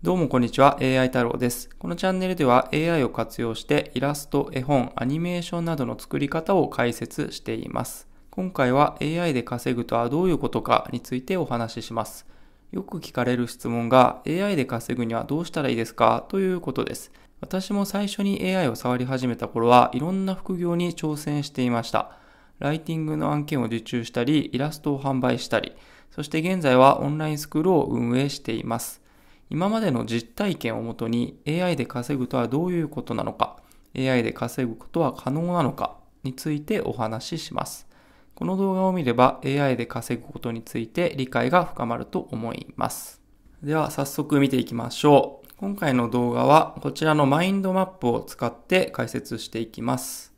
どうもこんにちは、AI 太郎です。このチャンネルでは AI を活用してイラスト、絵本、アニメーションなどの作り方を解説しています。今回は AI で稼ぐとはどういうことかについてお話しします。よく聞かれる質問が AI で稼ぐにはどうしたらいいですかということです。私も最初に AI を触り始めた頃はいろんな副業に挑戦していました。ライティングの案件を受注したり、イラストを販売したり、そして現在はオンラインスクールを運営しています。今までの実体験をもとに AI で稼ぐとはどういうことなのか、AI で稼ぐことは可能なのかについてお話しします。この動画を見れば AI で稼ぐことについて理解が深まると思います。では早速見ていきましょう。今回の動画はこちらのマインドマップを使って解説していきます。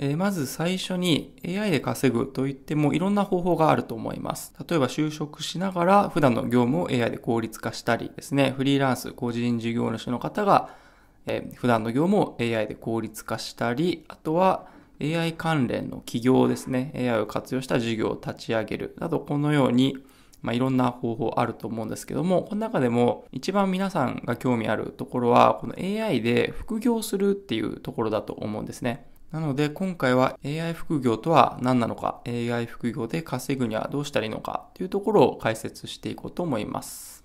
えー、まず最初に AI で稼ぐといってもいろんな方法があると思います。例えば就職しながら普段の業務を AI で効率化したりですね、フリーランス、個人事業主の方が、えー、普段の業務を AI で効率化したり、あとは AI 関連の企業ですね、AI を活用した事業を立ち上げるなど、このようにまあ、いろんな方法あると思うんですけども、この中でも一番皆さんが興味あるところは、この AI で副業するっていうところだと思うんですね。なので今回は AI 副業とは何なのか、AI 副業で稼ぐにはどうしたらいいのかというところを解説していこうと思います。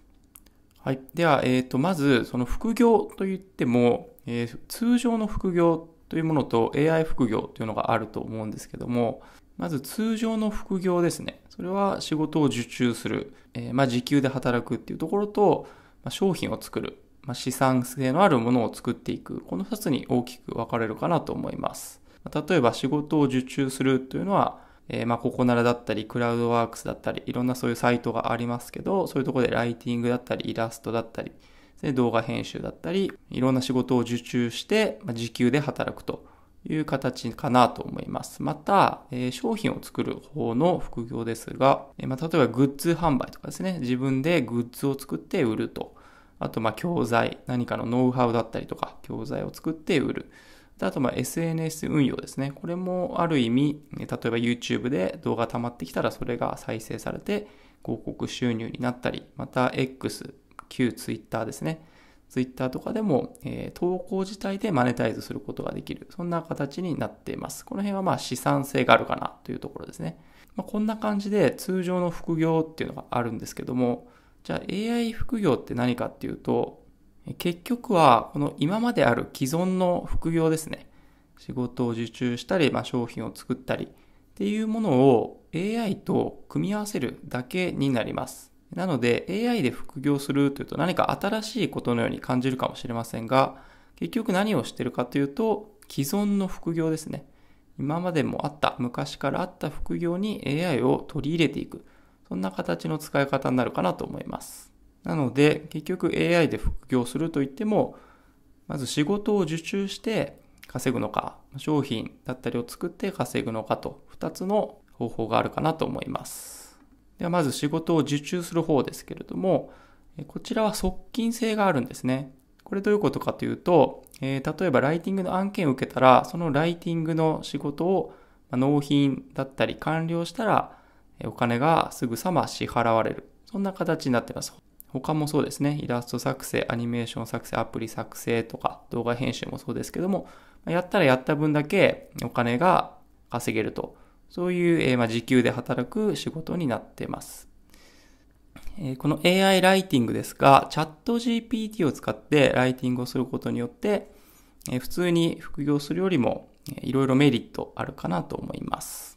はい。では、えっ、ー、と、まず、その副業といっても、えー、通常の副業というものと AI 副業というのがあると思うんですけども、まず通常の副業ですね。それは仕事を受注する、えー、まあ時給で働くっていうところと、まあ、商品を作るま資産性のあるものを作っていく、この2つに大きく分かれるかなと思います。例えば仕事を受注するというのは、えー、まあ、ここならだったり、クラウドワークスだったり、いろんなそういうサイトがありますけど、そういうとこでライティングだったり、イラストだったり、で動画編集だったり、いろんな仕事を受注して、まあ、時給で働くという形かなと思います。また、えー、商品を作る方の副業ですが、えー、まあ、例えばグッズ販売とかですね、自分でグッズを作って売ると。あと、ま、教材、何かのノウハウだったりとか、教材を作って売る。あと、ま、SNS 運用ですね。これもある意味、例えば YouTube で動画溜まってきたらそれが再生されて広告収入になったり、また X、旧 Twitter ですね。Twitter とかでも、えー、投稿自体でマネタイズすることができる。そんな形になっています。この辺はま資産性があるかなというところですね。まあ、こんな感じで通常の副業っていうのがあるんですけども、じゃあ AI 副業って何かっていうと、結局はこの今まである既存の副業ですね。仕事を受注したり、まあ、商品を作ったりっていうものを AI と組み合わせるだけになります。なので AI で副業するというと何か新しいことのように感じるかもしれませんが、結局何をしてるかというと既存の副業ですね。今までもあった、昔からあった副業に AI を取り入れていく。こんな形の使い方になるかなと思います。なので、結局 AI で副業するといっても、まず仕事を受注して稼ぐのか、商品だったりを作って稼ぐのかと、2つの方法があるかなと思います。では、まず仕事を受注する方ですけれども、こちらは側近性があるんですね。これどういうことかというと、えー、例えばライティングの案件を受けたら、そのライティングの仕事を納品だったり完了したら、お金がすぐさま支払われる。そんな形になってます。他もそうですね、イラスト作成、アニメーション作成、アプリ作成とか動画編集もそうですけども、やったらやった分だけお金が稼げると。そういう、えー、まあ、時給で働く仕事になってます。えー、この AI ライティングですが、チャット GPT を使ってライティングをすることによって、えー、普通に副業するよりも、いろいろメリットあるかなと思います。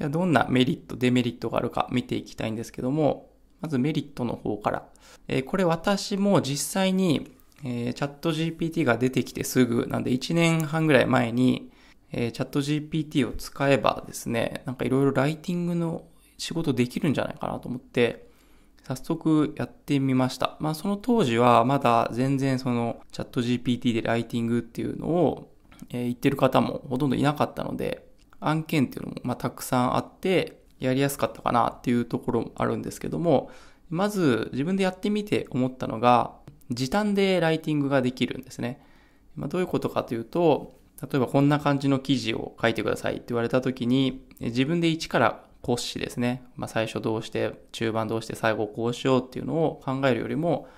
ではどんなメリット、デメリットがあるか見ていきたいんですけども、まずメリットの方から。えー、これ私も実際に、えー、チャット GPT が出てきてすぐなんで1年半ぐらい前に、えー、チャット GPT を使えばですね、なんかいろいろライティングの仕事できるんじゃないかなと思って、早速やってみました。まあその当時はまだ全然そのチャット GPT でライティングっていうのを、えー、言ってる方もほとんどいなかったので、案件っていうのも、またくさんあって、やりやすかったかなっていうところもあるんですけども、まず自分でやってみて思ったのが、時短でライティングができるんですね。まあ、どういうことかというと、例えばこんな感じの記事を書いてくださいって言われた時に、自分で一から骨子ですね。まあ、最初どうして、中盤どうして、最後こうしようっていうのを考えるよりも、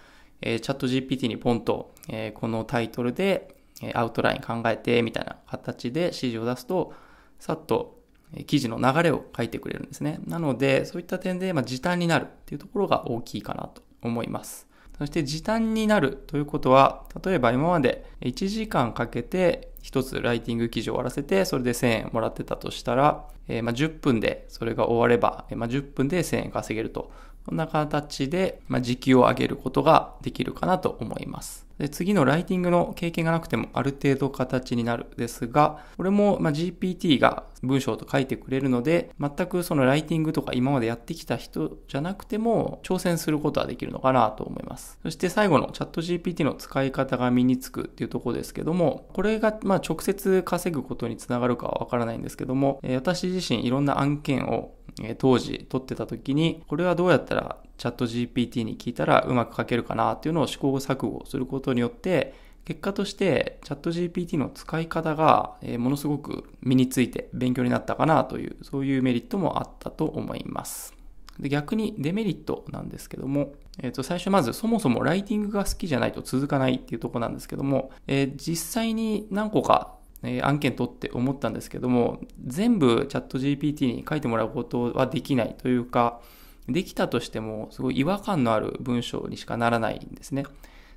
えー、チャット GPT にポンと、えー、このタイトルで、えアウトライン考えてみたいな形で指示を出すと、さっと記事の流れを書いてくれるんですね。なので、そういった点で、ま時短になるっていうところが大きいかなと思います。そして時短になるということは、例えば今まで1時間かけて1つライティング記事を終わらせて、それで1000円もらってたとしたら、えー、ま10分でそれが終われば、えー、ま10分で1000円稼げると。こんな形で、ま時給を上げることができるかなと思います。で次のライティングの経験がなくてもある程度形になるですが、これも、ま GPT が文章と書いてくれるので、全くそのライティングとか今までやってきた人じゃなくても挑戦することはできるのかなと思います。そして最後のチャット GPT の使い方が身につくっていうところですけども、これがま直接稼ぐことにつながるかはわからないんですけども、私自身いろんな案件をえ当時撮ってた時に、これはどうやったらチャット GPT に聞いたらうまく書けるかなっていうのを試行錯誤することによって、結果としてチャット GPT の使い方が、えものすごく身について勉強になったかなという、そういうメリットもあったと思います。で逆にデメリットなんですけども、えー、と最初まずそもそもライティングが好きじゃないと続かないっていうとこなんですけども、えー、実際に何個かえ案件取って思ったんですけども、全部チャット GPT に書いてもらうことはできないというか、できたとしてもすごい違和感のある文章にしかならないんですね。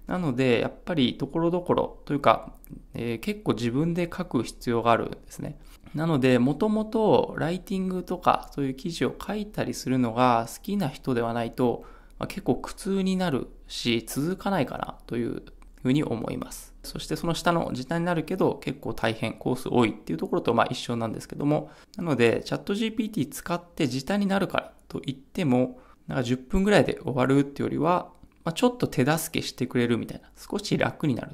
なので、やっぱりところどころというか、えー、結構自分で書く必要があるんですね。なので、もともとライティングとかそういう記事を書いたりするのが好きな人ではないと、まあ、結構苦痛になるし、続かないかなというふうに思います。そしてその下の時短になるけど結構大変、コース多いっていうところとまあ一緒なんですけども、なのでチャット GPT 使って時短になるからと言っても、なんか10分ぐらいで終わるってよりは、まあ、ちょっと手助けしてくれるみたいな、少し楽になる。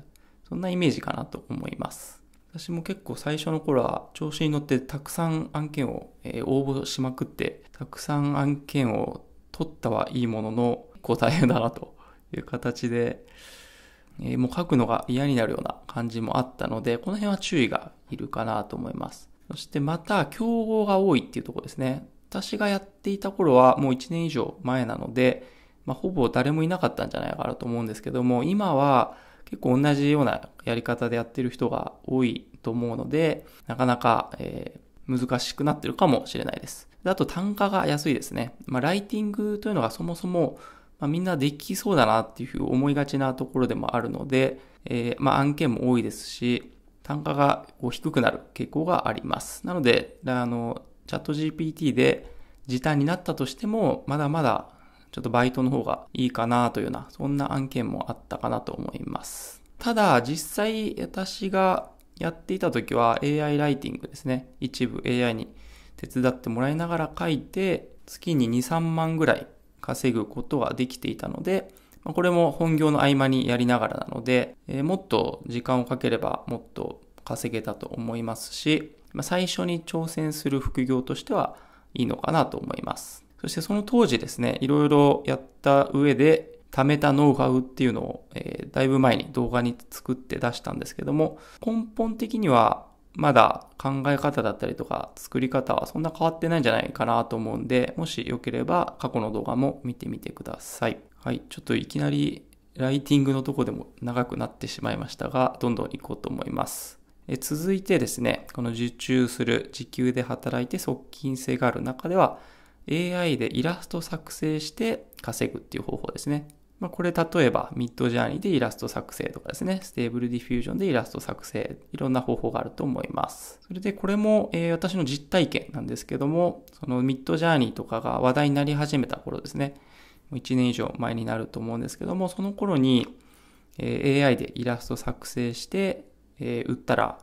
そんなイメージかなと思います。私も結構最初の頃は調子に乗ってたくさん案件を、え応募しまくって、たくさん案件を取ったはいいものの、こう大変だなという形で、えもう書くのが嫌になるような感じもあったので、この辺は注意がいるかなと思います。そしてまた、競合が多いっていうところですね。私がやっていた頃はもう1年以上前なので、まあ、ほぼ誰もいなかったんじゃないかなと思うんですけども、今は結構同じようなやり方でやってる人が多いと思うので、なかなか、えー、難しくなってるかもしれないです。あと単価が安いですね。まあ、ライティングというのがそもそもまあ、みんなできそうだなっていうふうに思いがちなところでもあるので、えー、まあ、案件も多いですし、単価がこう低くなる傾向があります。なので、あの、チャット GPT で時短になったとしても、まだまだちょっとバイトの方がいいかなというような、そんな案件もあったかなと思います。ただ、実際私がやっていた時は AI ライティングですね。一部 AI に手伝ってもらいながら書いて、月に2、3万ぐらい稼ぐことができていたので、これも本業の合間にやりながらなので、えもっと時間をかければもっと稼げたと思いますし、ま最初に挑戦する副業としてはいいのかなと思います。そしてその当時ですね、いろいろやった上で、貯めたノウハウっていうのを、えー、だいぶ前に動画に作って出したんですけども、根本的にはまだ考え方だったりとか作り方はそんな変わってないんじゃないかなと思うんで、もしよければ過去の動画も見てみてください。はい、ちょっといきなりライティングのとこでも長くなってしまいましたが、どんどん行こうと思います。え続いてですね、この受注する、時給で働いて側近性がある中では、AI でイラスト作成して稼ぐっていう方法ですね。まあ、これ例えばミッドジャーニーでイラスト作成とかですね、ステーブルディフュージョンでイラスト作成、いろんな方法があると思います。それでこれも、えー、私の実体験なんですけども、そのミッドジャーニーとかが話題になり始めた頃ですね、もう1年以上前になると思うんですけども、その頃に、え AI でイラスト作成して、えー、売ったら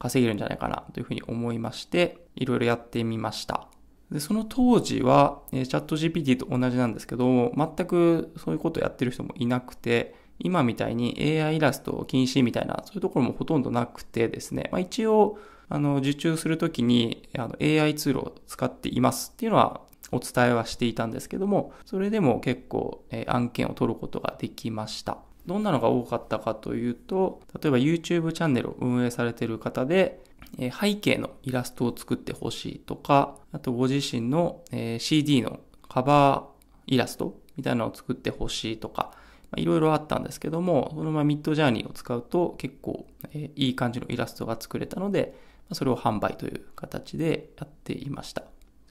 稼げるんじゃないかなというふうに思いまして、いろいろやってみました。で、その当時は、えチャット GPT と同じなんですけど、全くそういうことをやってる人もいなくて、今みたいに AI イラスト禁止みたいな、そういうところもほとんどなくてですね、まあ、一応、あの、受注するときに、あの、AI ツールを使っていますっていうのは、お伝えはしていたんですけども、それでも結構、え案件を取ることができました。どんなのが多かったかというと、例えば YouTube チャンネルを運営されている方で、え背景のイラストを作ってほしいとか、あとご自身の、え CD のカバーイラストみたいなのを作ってほしいとか、いろいろあったんですけども、そのままミッドジャーニーを使うと結構、えいい感じのイラストが作れたので、それを販売という形でやっていました。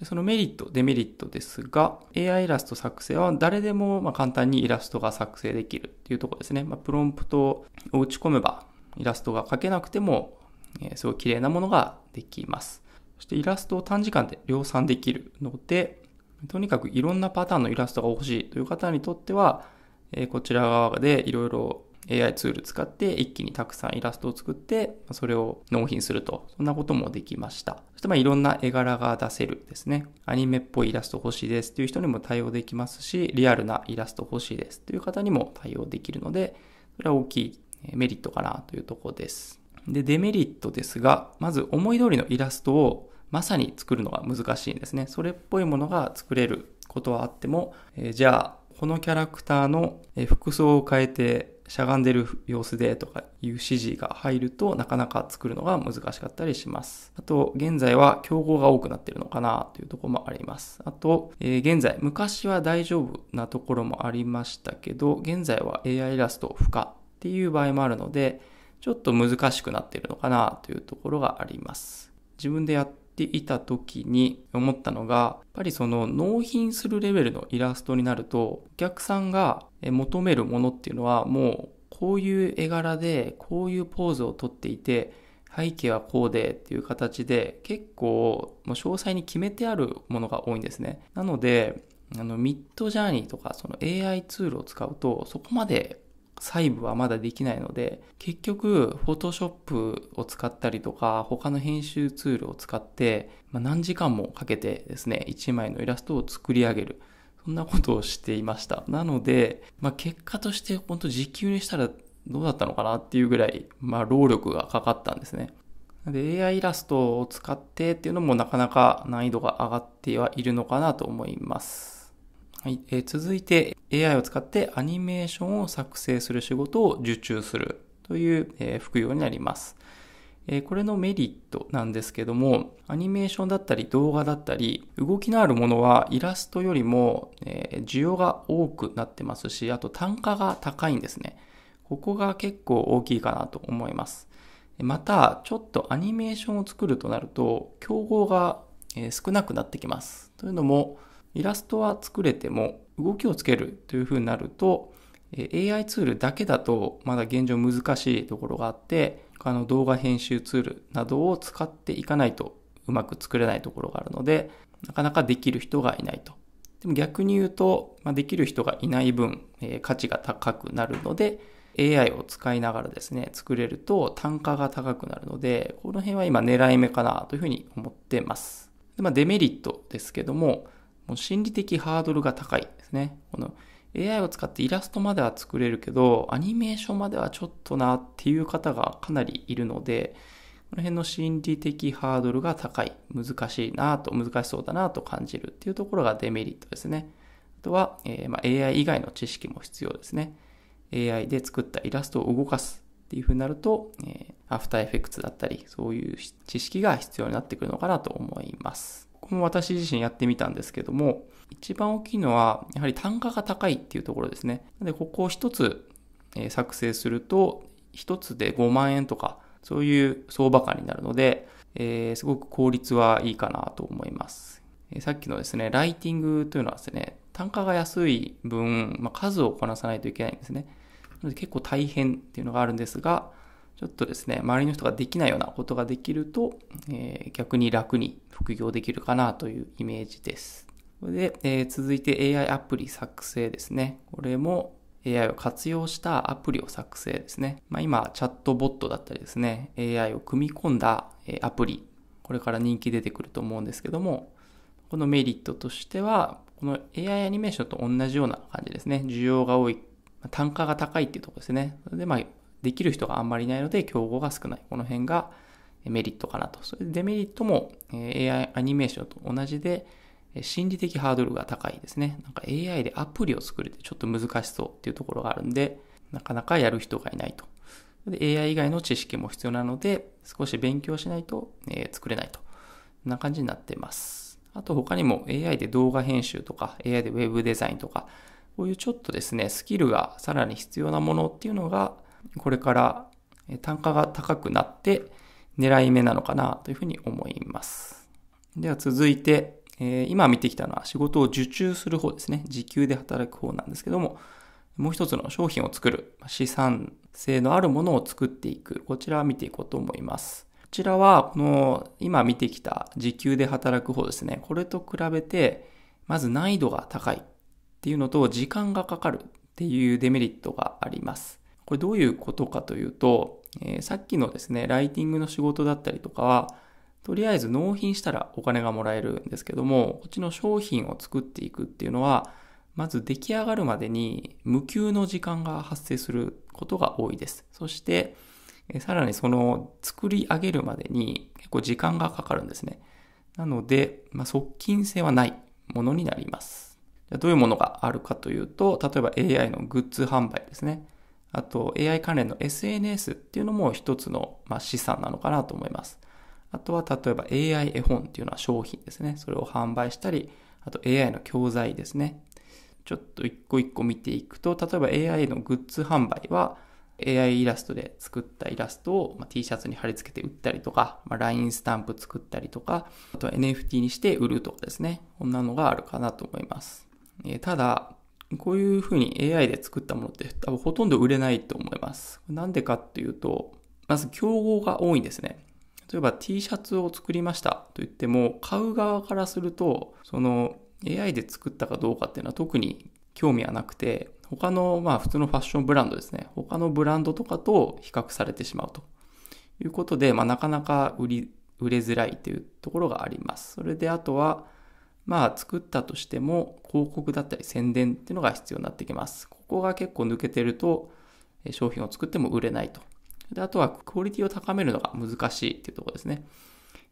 そのメリット、デメリットですが、AI イラスト作成は誰でもま簡単にイラストが作成できるっていうところですね。まプロンプトを打ち込めばイラストが描けなくてもえすごい綺麗なものができます。そしてイラストを短時間で量産できるので、とにかくいろんなパターンのイラストが欲しいという方にとっては、えこちら側でいろいろ AI ツール使って一気にたくさんイラストを作って、それを納品すると。そんなこともできました。そしてまあいろんな絵柄が出せるですね。アニメっぽいイラスト欲しいですっていう人にも対応できますし、リアルなイラスト欲しいですという方にも対応できるので、それは大きいメリットかなというところです。で、デメリットですが、まず思い通りのイラストをまさに作るのが難しいんですね。それっぽいものが作れることはあっても、えー、じゃあ、このキャラクターの服装を変えてしゃがんでる様子でとかいう指示が入るとなかなか作るのが難しかったりします。あと、現在は競合が多くなってるのかなというところもあります。あと、えー、現在、昔は大丈夫なところもありましたけど、現在は AI イラスト不可っていう場合もあるので、ちょっと難しくなっているのかなというところがあります。自分でやっていた時に思ったのが、やっぱりその納品するレベルのイラストになると、お客さんが求めるものっていうのはもうこういう絵柄で、こういうポーズをとっていて、背景はこうでっていう形で結構もう詳細に決めてあるものが多いんですね。なので、あのミッドジャーニーとかその AI ツールを使うとそこまで細部はまだできないので、結局、フォトショップを使ったりとか、他の編集ツールを使って、まあ、何時間もかけてですね、1枚のイラストを作り上げる。そんなことをしていました。なので、まあ、結果として本当時給にしたらどうだったのかなっていうぐらい、まあ、労力がかかったんですね。で、AI イラストを使ってっていうのもなかなか難易度が上がってはいるのかなと思います。はい、えー、続いて AI を使ってアニメーションを作成する仕事を受注するという、えー、副業になります。えー、これのメリットなんですけども、アニメーションだったり動画だったり、動きのあるものはイラストよりも、え需要が多くなってますし、あと単価が高いんですね。ここが結構大きいかなと思います。また、ちょっとアニメーションを作るとなると、競合が少なくなってきます。というのも、イラストは作れても動きをつけるというふうになると、AI ツールだけだとまだ現状難しいところがあって、他の動画編集ツールなどを使っていかないとうまく作れないところがあるので、なかなかできる人がいないと。でも逆に言うと、まあ、できる人がいない分、えー、価値が高くなるので、AI を使いながらですね、作れると単価が高くなるので、この辺は今狙い目かなというふうに思ってます。でまあ、デメリットですけども、もう心理的ハードルが高いですね。この AI を使ってイラストまでは作れるけど、アニメーションまではちょっとなっていう方がかなりいるので、この辺の心理的ハードルが高い、難しいなと、難しそうだなと感じるっていうところがデメリットですね。あとは、えー、まあ、AI 以外の知識も必要ですね。AI で作ったイラストを動かすっていうふうになると、えー、アフターエフェクツだったり、そういう知識が必要になってくるのかなと思います。ここも私自身やってみたんですけども、一番大きいのは、やはり単価が高いっていうところですね。なので、ここを一つ作成すると、一つで5万円とか、そういう相場感になるので、えー、すごく効率はいいかなと思います。さっきのですね、ライティングというのはですね、単価が安い分、まあ、数をこなさないといけないんですね。なので結構大変っていうのがあるんですが、ちょっとですね、周りの人ができないようなことができると、えー、逆に楽に副業できるかなというイメージです。で、えー、続いて AI アプリ作成ですね。これも AI を活用したアプリを作成ですね。まあ、今、チャットボットだったりですね、AI を組み込んだアプリ、これから人気出てくると思うんですけども、このメリットとしては、この AI アニメーションと同じような感じですね。需要が多い、単価が高いっていうところですね。で、まあ、できる人があんまりいないので、競合が少ない。この辺がメリットかなと。それでデメリットも AI アニメーションと同じで、心理的ハードルが高いですね。なんか AI でアプリを作るってちょっと難しそうっていうところがあるんで、なかなかやる人がいないと。で AI 以外の知識も必要なので、少し勉強しないと、えー、作れないと。な感じになってます。あと他にも AI で動画編集とか、AI で web デザインとか、こういうちょっとですね、スキルがさらに必要なものっていうのが、これから単価が高くなって狙い目なのかなというふうに思います。では続いて、え今見てきたのは仕事を受注する方ですね。時給で働く方なんですけども、もう一つの商品を作る、資産性のあるものを作っていく。こちらを見ていこうと思います。こちらは、この今見てきた時給で働く方ですね。これと比べて、まず難易度が高いっていうのと、時間がかかるっていうデメリットがあります。これどういうことかというと、えー、さっきのですね、ライティングの仕事だったりとかは、とりあえず納品したらお金がもらえるんですけども、こっちの商品を作っていくっていうのは、まず出来上がるまでに無給の時間が発生することが多いです。そして、さらにその作り上げるまでに結構時間がかかるんですね。なので、まあ、側近性はないものになります。どういうものがあるかというと、例えば AI のグッズ販売ですね。あと AI 関連の SNS っていうのも一つの、ま資産なのかなと思います。あとは例えば AI 絵本っていうのは商品ですね。それを販売したり、あと AI の教材ですね。ちょっと一個一個見ていくと、例えば AI のグッズ販売は AI イラストで作ったイラストを、ま T シャツに貼り付けて売ったりとか、ま LINE スタンプ作ったりとか、あとは NFT にして売るとかですね。こんなのがあるかなと思います。えただ、こういうふうに AI で作ったものって多分ほとんど売れないと思います。なんでかっていうと、まず競合が多いんですね。例えば T シャツを作りましたと言っても、買う側からすると、その AI で作ったかどうかっていうのは特に興味はなくて、他の、まあ普通のファッションブランドですね。他のブランドとかと比較されてしまうということで、まあなかなか売り、売れづらいというところがあります。それであとは、まあ作ったとしても広告だったり宣伝っていうのが必要になってきます。ここが結構抜けてると商品を作っても売れないと。であとはクオリティを高めるのが難しいっていうところですね。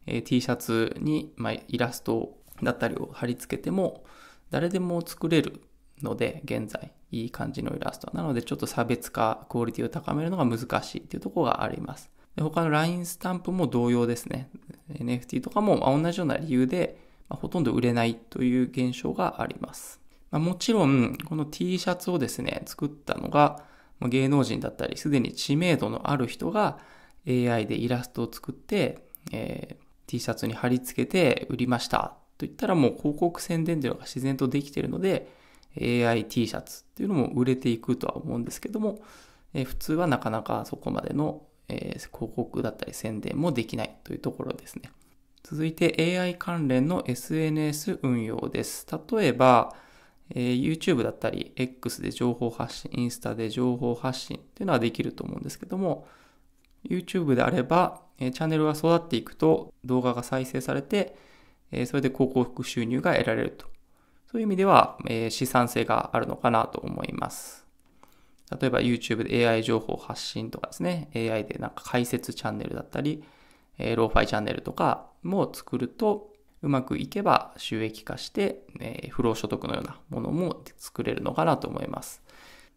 えー、T シャツに、まあ、イラストだったりを貼り付けても誰でも作れるので現在いい感じのイラストなのでちょっと差別化クオリティを高めるのが難しいっていうところがありますで他の LINE スタンプも同様ですね NFT とかも同じような理由でまあ、ほとんど売れないという現象があります。まあ、もちろん、この T シャツをですね、作ったのが、芸能人だったり、すでに知名度のある人が AI でイラストを作って、えー、T シャツに貼り付けて売りましたと言ったらもう広告宣伝というのが自然とできているので、AI T シャツっていうのも売れていくとは思うんですけども、えー、普通はなかなかそこまでの、えー、広告だったり宣伝もできないというところですね。続いて AI 関連の SNS 運用です。例えば、えー、YouTube だったり、X で情報発信、インスタで情報発信っていうのはできると思うんですけども、YouTube であれば、えー、チャンネルが育っていくと動画が再生されて、えー、それで広告収入が得られると。そういう意味では、え資産性があるのかなと思います。例えば YouTube で AI 情報発信とかですね、AI でなんか解説チャンネルだったり、えー、ローファイチャンネルとかも作ると、うまくいけば収益化して、えー、不労所得のようなものも作れるのかなと思います。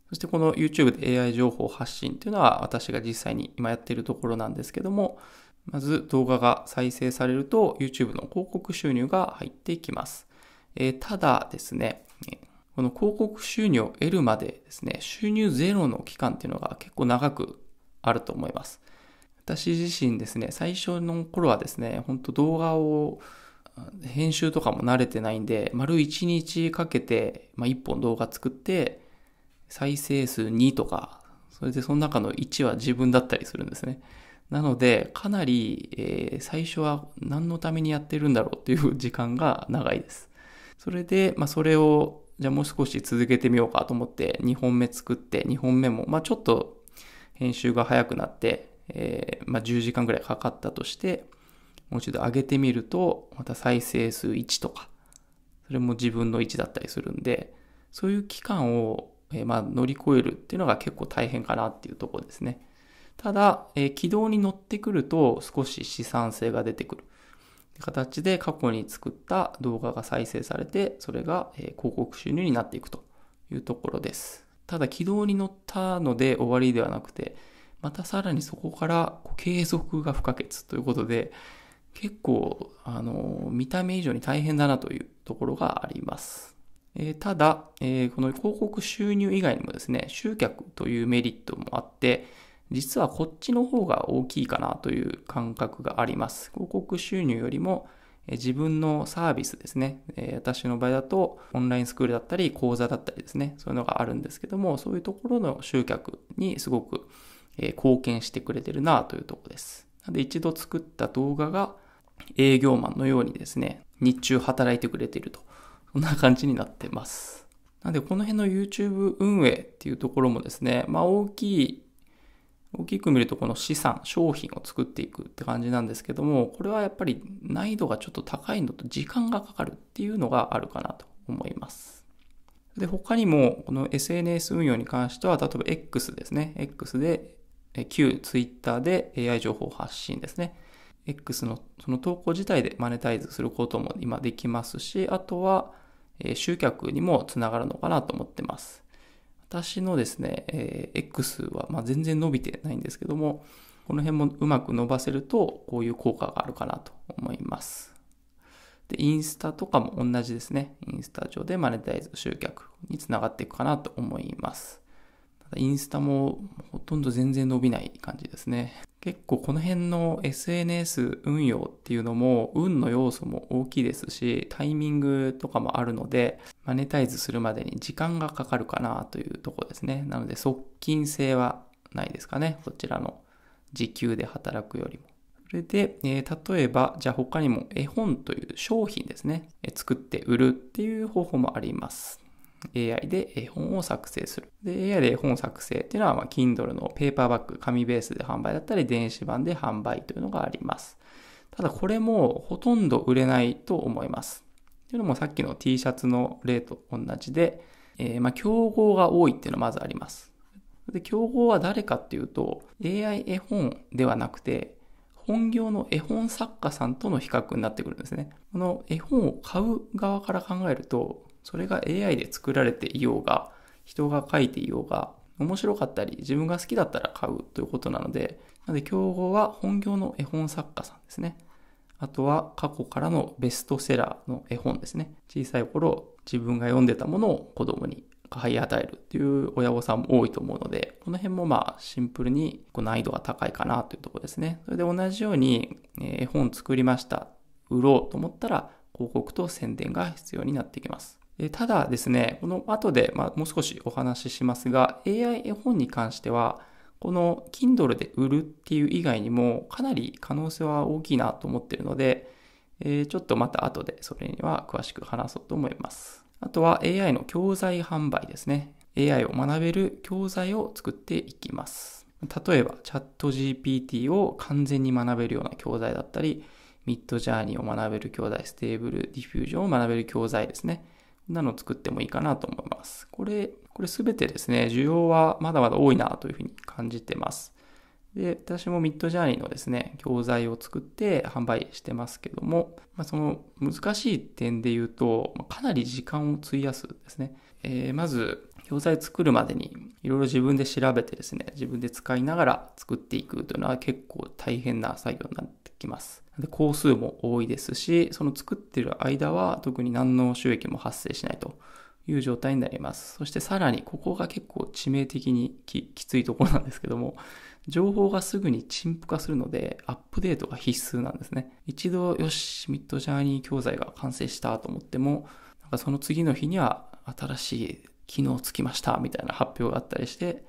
そしてこの YouTube で AI 情報発信というのは私が実際に今やっているところなんですけども、まず動画が再生されると YouTube の広告収入が入ってきます。えー、ただですね、この広告収入を得るまでですね、収入ゼロの期間っていうのが結構長くあると思います。私自身ですね、最初の頃はですね、ほんと動画を編集とかも慣れてないんで、丸1日かけて、まあ、1本動画作って、再生数2とか、それでその中の1は自分だったりするんですね。なので、かなり、えー、最初は何のためにやってるんだろうっていう時間が長いです。それで、まあ、それを、じゃあもう少し続けてみようかと思って、2本目作って、2本目も、まあ、ちょっと編集が早くなって、えー、まあ、10時間ぐらいかかったとして、もう一度上げてみると、また再生数1とか、それも自分の1だったりするんで、そういう期間を、えー、まあ、乗り越えるっていうのが結構大変かなっていうとこですね。ただ、えー、軌道に乗ってくると少し資産性が出てくる。形で過去に作った動画が再生されて、それが、えー、広告収入になっていくというところです。ただ軌道に乗ったので終わりではなくて、またさらにそこから継続が不可欠ということで、結構、あの、見た目以上に大変だなというところがあります。えー、ただ、えー、この広告収入以外にもですね、集客というメリットもあって、実はこっちの方が大きいかなという感覚があります。広告収入よりも、えー、自分のサービスですね、え私の場合だとオンラインスクールだったり講座だったりですね、そういうのがあるんですけども、そういうところの集客にすごくえ貢献してくれてるなというとこです。なので一度作った動画が営業マンのようにですね、日中働いてくれていると。そんな感じになってます。なんでこの辺の YouTube 運営っていうところもですね、まあ大きい、大きく見るとこの資産、商品を作っていくって感じなんですけども、これはやっぱり難易度がちょっと高いのと時間がかかるっていうのがあるかなと思います。で、他にも、この SNS 運用に関しては、例えば X ですね。X で旧 Twitter で AI 情報発信ですね。X のその投稿自体でマネタイズすることも今できますし、あとは、え集客にもつながるのかなと思ってます。私のですね、え X は、ま全然伸びてないんですけども、この辺もうまく伸ばせると、こういう効果があるかなと思います。で、インスタとかも同じですね。インスタ上でマネタイズ、集客につながっていくかなと思います。ただインスタもほとんど全然伸びない感じですね。結構この辺の SNS 運用っていうのも運の要素も大きいですしタイミングとかもあるのでマネタイズするまでに時間がかかるかなというとこですねなので側近性はないですかねこちらの時給で働くよりもそれで、えー、例えばじゃあ他にも絵本という商品ですね、え作って売るっていう方法もあります AI で絵本を作成する。で、AI で絵本作成っていうのは、まあ、Kindle のペーパーバッグ、紙ベースで販売だったり、電子版で販売というのがあります。ただ、これもほとんど売れないと思います。というのもさっきの T シャツの例と同じで、えー、まあ、競合が多いっていうのはまずあります。で、競合は誰かっていうと、AI 絵本ではなくて、本業の絵本作家さんとの比較になってくるんですね。この絵本を買う側から考えると、それが AI で作られていようが、人が書いていようが、面白かったり、自分が好きだったら買うということなので、なので競合は本業の絵本作家さんですね。あとは過去からのベストセラーの絵本ですね。小さい頃自分が読んでたものを子供に買い与えるっていう親御さんも多いと思うので、この辺もまあシンプルに難易度が高いかなというところですね。それで同じように絵本作りました。売ろうと思ったら広告と宣伝が必要になってきます。ただですね、この後で、まもう少しお話ししますが、AI 絵本に関しては、この Kindle で売るっていう以外にも、かなり可能性は大きいなと思ってるので、えちょっとまた後でそれには詳しく話そうと思います。あとは AI の教材販売ですね。AI を学べる教材を作っていきます。例えば、チャット GPT を完全に学べるような教材だったり、ミッドジャーニーを学べる教材、ステーブルディフュージョンを学べる教材ですね。なのを作ってもいいかなと思います。これ、これすべてですね、需要はまだまだ多いなというふうに感じてます。で、私もミッドジャーニーのですね、教材を作って販売してますけども、まあ、その難しい点で言うと、かなり時間を費やすですね。えー、まず、教材作るまでにいろいろ自分で調べてですね、自分で使いながら作っていくというのは結構大変な作業になっきます。で、工数も多いですし、その作ってる間は特に何の収益も発生しないという状態になります。そしてさらに、ここが結構致命的にきついところなんですけども、情報がすぐに陳腐化するので、アップデートが必須なんですね。一度、よし、ミッドジャーニー教材が完成したと思っても、なんかその次の日には新しい機能つきましたみたいな発表があったりして、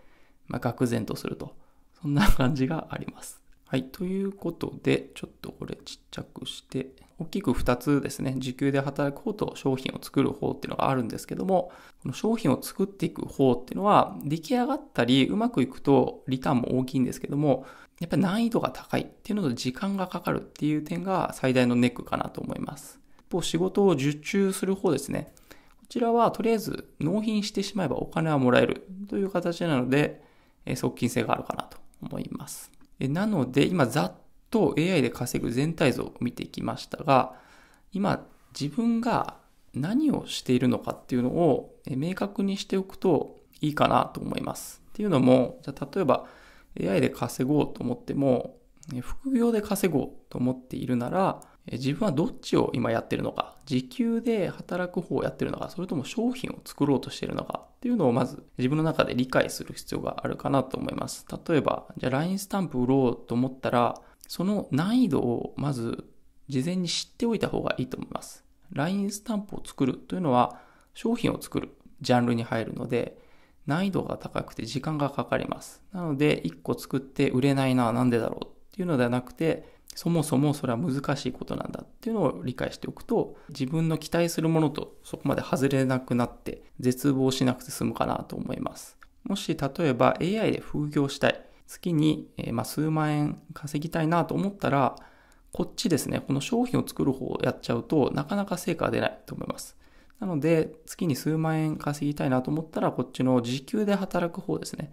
まあ、愕然とすると。そんな感じがあります。はい。ということで、ちょっとこれちっちゃくして、大きく2つですね、時給で働く方と商品を作る方っていうのがあるんですけども、この商品を作っていく方っていうのは、出来上がったり、うまくいくとリターンも大きいんですけども、やっぱり難易度が高いっていうのと時間がかかるっていう点が最大のネックかなと思います。一方、仕事を受注する方ですね。こちらはとりあえず納品してしまえばお金はもらえるという形なので、え側近性があるかなと思います。なので、今ざっと AI で稼ぐ全体像を見てきましたが、今自分が何をしているのかっていうのを明確にしておくといいかなと思います。っていうのも、じゃ例えば AI で稼ごうと思っても、副業で稼ごうと思っているなら、自分はどっちを今やってるのか、時給で働く方をやってるのか、それとも商品を作ろうとしてるのかっていうのをまず自分の中で理解する必要があるかなと思います。例えば、じゃあ LINE スタンプ売ろうと思ったら、その難易度をまず事前に知っておいた方がいいと思います。LINE スタンプを作るというのは商品を作るジャンルに入るので、難易度が高くて時間がかかります。なので、1個作って売れないな、なんでだろうっていうのではなくて、そもそもそれは難しいことなんだっていうのを理解しておくと、自分の期待するものとそこまで外れなくなって、絶望しなくて済むかなと思います。もし例えば AI で副業したい、月に、えま数万円稼ぎたいなと思ったら、こっちですね、この商品を作る方をやっちゃうとなかなか成果は出ないと思います。なので、月に数万円稼ぎたいなと思ったら、こっちの時給で働く方ですね。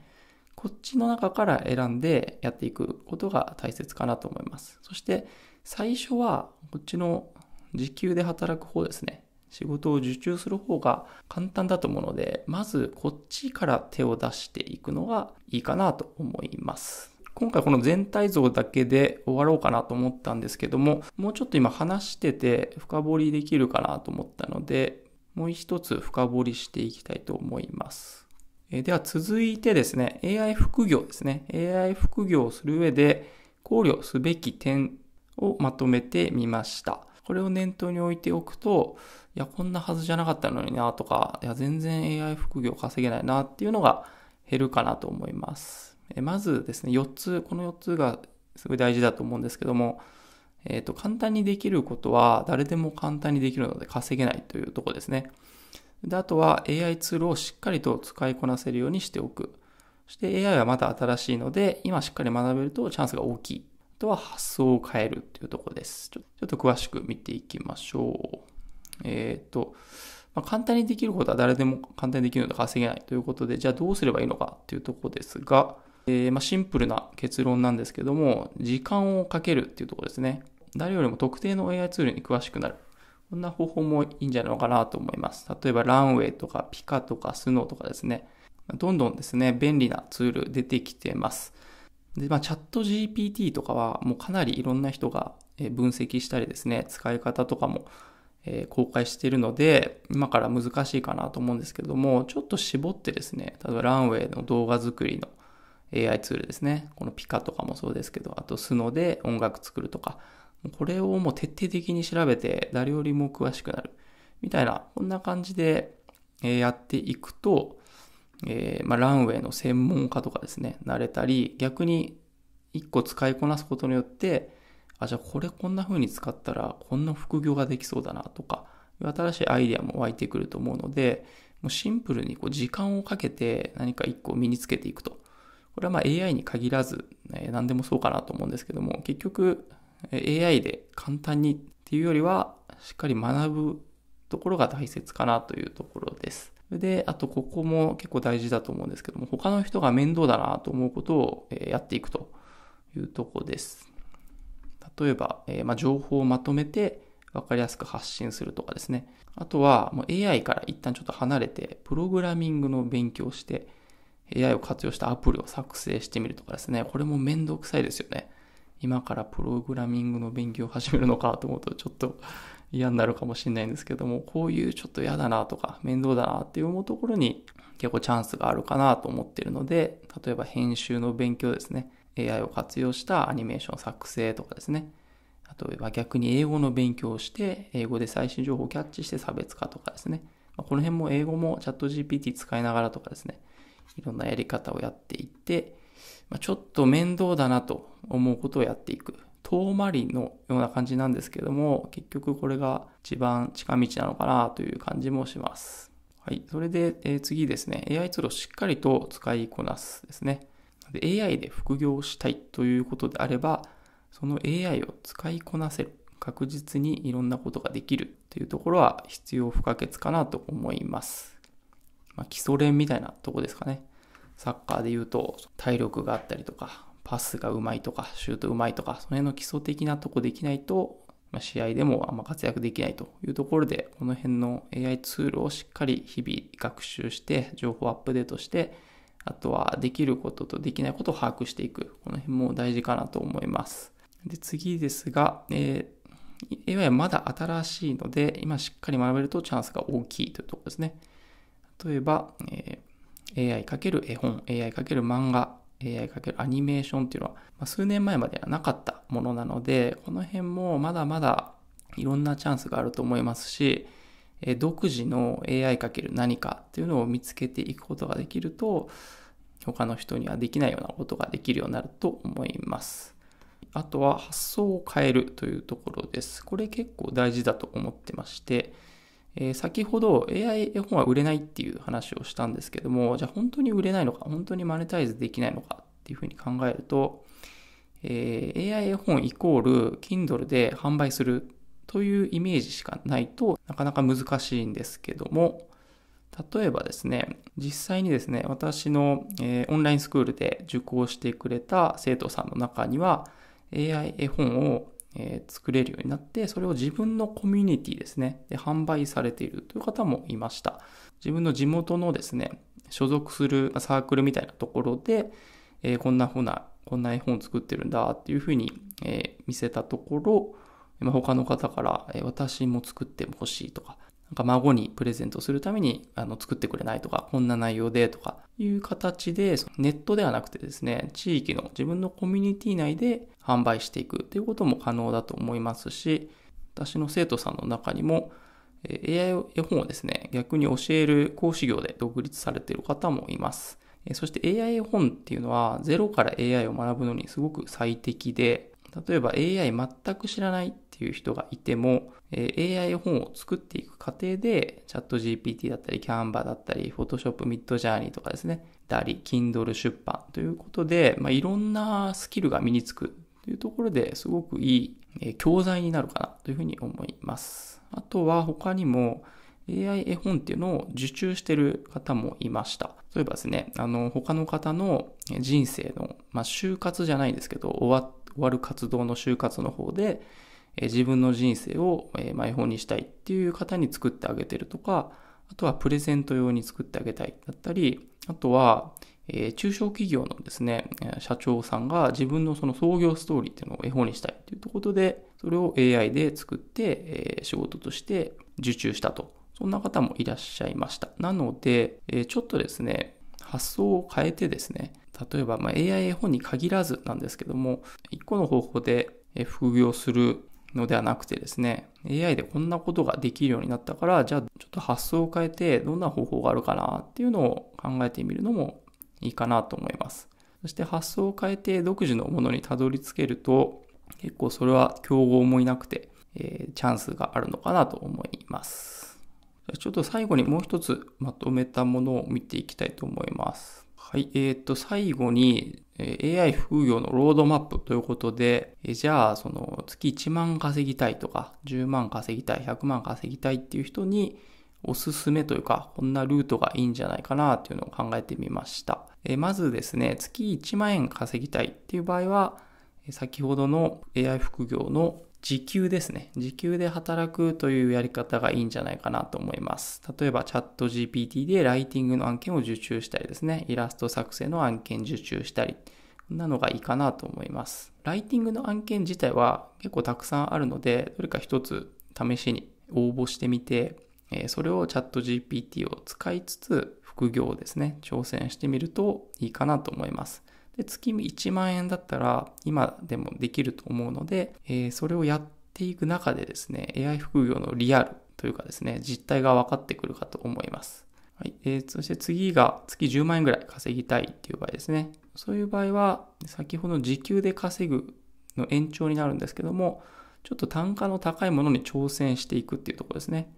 こっちの中から選んでやっていくことが大切かなと思います。そして最初はこっちの時給で働く方ですね。仕事を受注する方が簡単だと思うので、まずこっちから手を出していくのがいいかなと思います。今回この全体像だけで終わろうかなと思ったんですけども、もうちょっと今話してて深掘りできるかなと思ったので、もう一つ深掘りしていきたいと思います。えでは続いてですね、AI 副業ですね。AI 副業をする上で考慮すべき点をまとめてみました。これを念頭に置いておくと、いや、こんなはずじゃなかったのになとか、いや、全然 AI 副業稼げないなっていうのが減るかなと思います。えまずですね、4つ、この4つがすごい大事だと思うんですけども、えっ、ー、と、簡単にできることは誰でも簡単にできるので稼げないというとこですね。で、あとは AI ツールをしっかりと使いこなせるようにしておく。そして AI はまた新しいので、今しっかり学べるとチャンスが大きい。あとは発想を変えるっていうところです。ちょっと詳しく見ていきましょう。えっ、ー、と、まあ、簡単にできることは誰でも簡単にできるので稼げないということで、じゃあどうすればいいのかっていうとこですが、えー、まあ、シンプルな結論なんですけども、時間をかけるっていうところですね。誰よりも特定の AI ツールに詳しくなる。こんな方法もいいんじゃないのかなと思います。例えばランウェイとかピカとかスノーとかですね。どんどんですね、便利なツール出てきてます。で、まあ、チャット GPT とかはもうかなりいろんな人が分析したりですね、使い方とかも公開しているので、今から難しいかなと思うんですけども、ちょっと絞ってですね、例えばランウェイの動画作りの AI ツールですね、このピカとかもそうですけど、あとスノで音楽作るとか、これをもう徹底的に調べて、誰よりも詳しくなる。みたいな、こんな感じで、えやっていくと、えー、まあ、ランウェイの専門家とかですね、慣れたり、逆に1個使いこなすことによって、あ、じゃあこれこんな風に使ったら、こんな副業ができそうだなとか、新しいアイデアも湧いてくると思うので、もうシンプルにこう時間をかけて何か1個身につけていくと。これはま AI に限らず、え何でもそうかなと思うんですけども、結局 AI で簡単にっていうよりは、しっかり学ぶところが大切かなというところです。で、あとここも結構大事だと思うんですけども、他の人が面倒だなと思うことをやっていくというとこです。例えば、えまあ、情報をまとめて分かりやすく発信するとかですね。あとはもう AI から一旦ちょっと離れて、プログラミングの勉強をして、AI を活用したアプリを作成してみるとかですね。これも面倒くさいですよね。今からプログラミングの勉強を始めるのかと思うとちょっと嫌になるかもしれないんですけども、こういうちょっと嫌だなとか面倒だなって思うところに結構チャンスがあるかなと思ってるので、例えば編集の勉強ですね。AI を活用したアニメーション作成とかですね。例えば逆に英語の勉強をして、英語で最新情報をキャッチして差別化とかですね。まこの辺も英語もチャット GPT 使いながらとかですね、いろんなやり方をやっていって、ちょっと面倒だなと思うことをやっていく。遠回りのような感じなんですけども、結局これが一番近道なのかなという感じもします。はい。それで、えー、次ですね。AI ツールをしっかりと使いこなすですね。で AI で副業したいということであれば、その AI を使いこなせる。確実にいろんなことができるというところは必要不可欠かなと思います。まあ、基礎練みたいなとこですかね。サッカーで言うと体力があったりとかパスがうまいとかシュートうまいとかその辺の基礎的なとこできないと、まあ、試合でもあんま活躍できないというところでこの辺の AI ツールをしっかり日々学習して情報アップデートしてあとはできることとできないことを把握していくこの辺も大事かなと思いますで次ですが、えー、AI はまだ新しいので今しっかり学べるとチャンスが大きいというところですね例えば、えー AI× 絵本、AI× 漫画、AI× アニメーションっていうのは、ま数年前まではなかったものなので、この辺もまだまだいろんなチャンスがあると思いますし、え独自の AI× 何かっていうのを見つけていくことができると、他の人にはできないようなことができるようになると思います。あとは発想を変えるというところです。これ結構大事だと思ってまして、えー、先ほど AI 絵本は売れないっていう話をしたんですけども、じゃあ本当に売れないのか、本当にマネタイズできないのかっていうふうに考えると、えー、AI 絵本イコール Kindle で販売するというイメージしかないとなかなか難しいんですけども、例えばですね、実際にですね、私の、えー、オンラインスクールで受講してくれた生徒さんの中には、AI 絵本をえー、作れるようになって、それを自分のコミュニティですね、で販売されているという方もいました。自分の地元のですね、所属するサークルみたいなところで、えー、こんなふうな、こんな絵本作ってるんだっていうふうに、えー、見せたところ、他の方から、え私も作ってほしいとか、なんか孫にプレゼントするためにあの作ってくれないとか、こんな内容でとかいう形で、ネットではなくてですね、地域の自分のコミュニティ内で販売していくっていうことも可能だと思いますし、私の生徒さんの中にも、AI 絵本をですね、逆に教える講師業で独立されている方もいます。そして AI 絵本っていうのは、ゼロから AI を学ぶのにすごく最適で、例えば AI 全く知らないっていう人がいても、えー、AI 本を作っていく過程で、チャット GPT だったり、キャンバーだったり、フォトショップミッドジャーニーとかですね、ダリ、キンドル出版ということで、まあ、いろんなスキルが身につくというところですごくいい、え教材になるかなというふうに思います。あとは他にも、AI 絵本っていうのを受注してる方もいました。例えばですね、あの、他の方の人生の、まあ、就活じゃないんですけど、終わ、終わる活動の就活の方で、え自分の人生を、えま絵本にしたいっていう方に作ってあげてるとか、あとはプレゼント用に作ってあげたいだったり、あとは、え中小企業のですね、社長さんが自分のその創業ストーリーっていうのを絵本にしたいっていうところで、それを AI で作って、え仕事として受注したと。そんな方もいらっしゃいました。なので、えちょっとですね、発想を変えてですね、例えば、ま AI 絵本に限らずなんですけども、一個の方法で副業するのではなくてですね、AI でこんなことができるようになったから、じゃあちょっと発想を変えてどんな方法があるかなっていうのを考えてみるのもいいかなと思います。そして発想を変えて独自のものにたどり着けると、結構それは競合もいなくて、えー、チャンスがあるのかなと思います。ちょっと最後にもう一つまとめたものを見ていきたいと思います。はい、えっ、と、最後に、AI 副業のロードマップということで、じゃあ、その、月1万稼ぎたいとか、10万稼ぎたい、100万稼ぎたいっていう人に、おすすめというか、こんなルートがいいんじゃないかなっていうのを考えてみました。えまずですね、月1万円稼ぎたいっていう場合は、先ほどの AI 副業の時給ですね。時給で働くというやり方がいいんじゃないかなと思います。例えば、チャット GPT でライティングの案件を受注したりですね、イラスト作成の案件受注したり、こんなのがいいかなと思います。ライティングの案件自体は結構たくさんあるので、どれか一つ試しに応募してみて、それをチャット GPT を使いつつ、副業ですね、挑戦してみるといいかなと思います。で月1万円だったら今でもできると思うので、えー、それをやっていく中でですね、AI 副業のリアルというかですね、実態が分かってくるかと思います。はいえー、そして次が月10万円ぐらい稼ぎたいっていう場合ですね。そういう場合は、先ほど時給で稼ぐの延長になるんですけども、ちょっと単価の高いものに挑戦していくっていうところですね。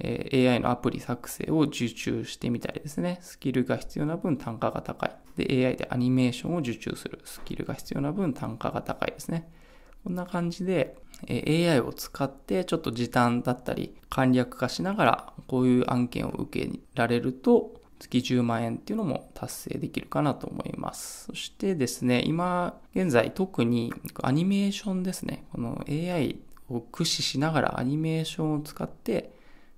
え AI のアプリ作成を受注してみたりですね。スキルが必要な分単価が高い。で、AI でアニメーションを受注する。スキルが必要な分単価が高いですね。こんな感じで、え AI を使ってちょっと時短だったり簡略化しながらこういう案件を受けられると月10万円っていうのも達成できるかなと思います。そしてですね、今現在特にアニメーションですね、この AI を駆使しながらアニメーションを使って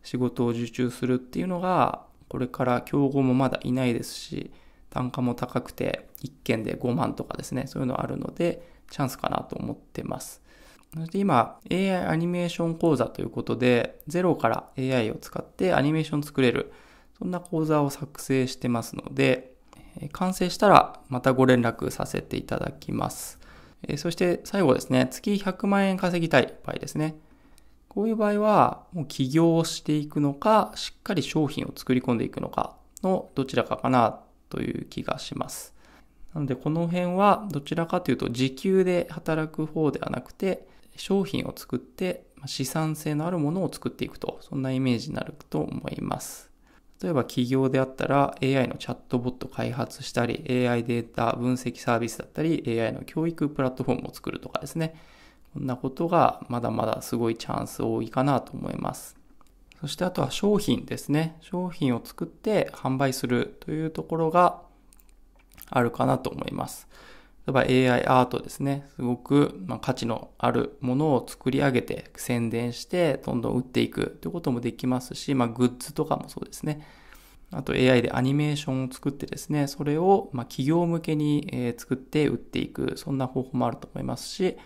仕事を受注するっていうのが、これから競合もまだいないですし、単価も高くて、1件で5万とかですね、そういうのあるので、チャンスかなと思ってます。そして今、AI アニメーション講座ということで、ゼロから AI を使ってアニメーション作れる、そんな講座を作成してますので、完成したらまたご連絡させていただきます。そして最後ですね、月100万円稼ぎたい場合ですね。こういう場合は、もう起業していくのか、しっかり商品を作り込んでいくのかのどちらかかなという気がします。なので、この辺はどちらかというと、時給で働く方ではなくて、商品を作って、資産性のあるものを作っていくと、そんなイメージになると思います。例えば企業であったら AI のチャットボット開発したり、AI データ分析サービスだったり、AI の教育プラットフォームを作るとかですね。こんなことがまだまだすごいチャンス多いかなと思います。そしてあとは商品ですね。商品を作って販売するというところがあるかなと思います。例えば AI アートですね。すごく、ま価値のあるものを作り上げて宣伝してどんどん売っていくということもできますし、まあ、グッズとかもそうですね。あと AI でアニメーションを作ってですね、それをま企業向けに作って売っていく、そんな方法もあると思いますし、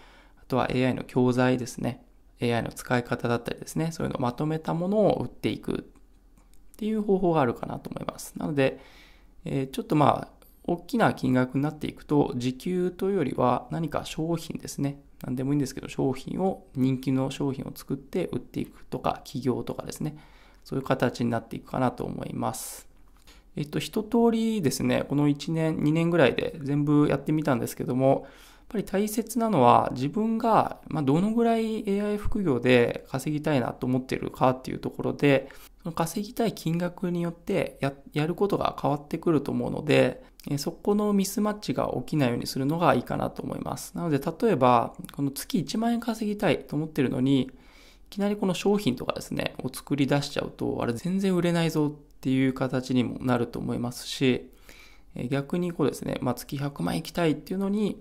とは AI の教材ですね。AI の使い方だったりですね、そういうのをまとめたものを売っていくっていう方法があるかなと思います。なので、えー、ちょっとまあ、大きな金額になっていくと、時給というよりは何か商品ですね。何でもいいんですけど、商品を、人気の商品を作って売っていくとか、企業とかですね。そういう形になっていくかなと思います。えっと、一通りですね、この1年、2年ぐらいで全部やってみたんですけども、っぱり大切なのは自分が、まどのぐらい AI 副業で稼ぎたいなと思ってるかっていうところで、稼ぎたい金額によってややることが変わってくると思うので、そこのミスマッチが起きないようにするのがいいかなと思います。なので、例えば、この月1万円稼ぎたいと思ってるのに、いきなりこの商品とかですね、を作り出しちゃうと、あれ全然売れないぞっていう形にもなると思いますし、逆にこうですね、まあ、月100万円行きたいっていうのに、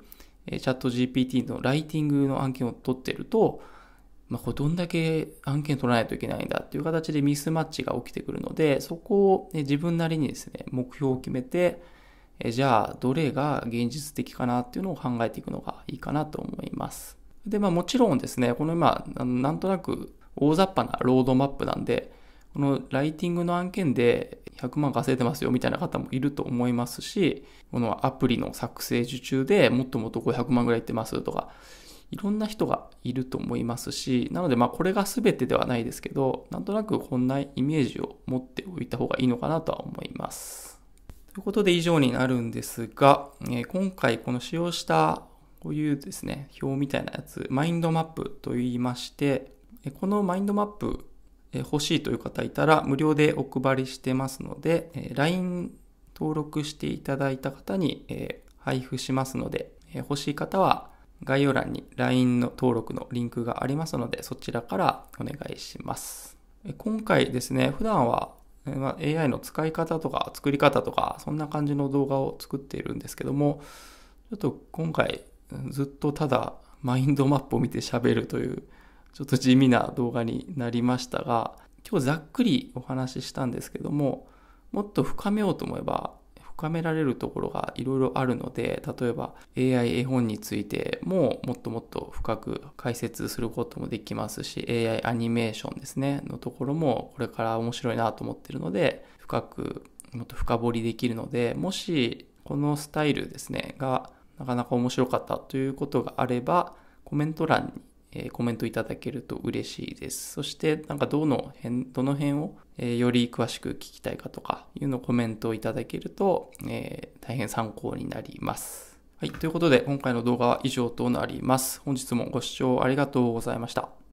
えチャット GPT のライティングの案件を取ってると、まあ、これどんだけ案件取らないといけないんだっていう形でミスマッチが起きてくるので、そこを、ね、自分なりにですね、目標を決めて、えじゃあ、どれが現実的かなっていうのを考えていくのがいいかなと思います。で、まあもちろんですね、この今、なんとなく大雑把なロードマップなんで、このライティングの案件で100万稼いでますよみたいな方もいると思いますし、このアプリの作成受注でもっともっと500万ぐらいいってますとか、いろんな人がいると思いますし、なのでまあこれが全てではないですけど、なんとなくこんなイメージを持っておいた方がいいのかなとは思います。ということで以上になるんですが、え今回この使用したこういうですね、表みたいなやつ、マインドマップと言いまして、このマインドマップ欲しいという方いたら無料でお配りしてますので、え LINE 登録していただいた方に、え配布しますので、え欲しい方は概要欄に LINE の登録のリンクがありますので、そちらからお願いします。今回ですね、普段は AI の使い方とか作り方とか、そんな感じの動画を作っているんですけども、ちょっと今回ずっとただマインドマップを見て喋るというちょっと地味な動画になりましたが、今日ざっくりお話ししたんですけども、もっと深めようと思えば、深められるところがいろいろあるので、例えば AI 絵本についてももっともっと深く解説することもできますし、AI アニメーションですね、のところもこれから面白いなと思ってるので、深くもっと深掘りできるので、もしこのスタイルですね、がなかなか面白かったということがあれば、コメント欄にえコメントいただけると嬉しいです。そして、なんかどの辺、どの辺を、えより詳しく聞きたいかとかいうのをコメントをいただけると、えー、大変参考になります。はい。ということで、今回の動画は以上となります。本日もご視聴ありがとうございました。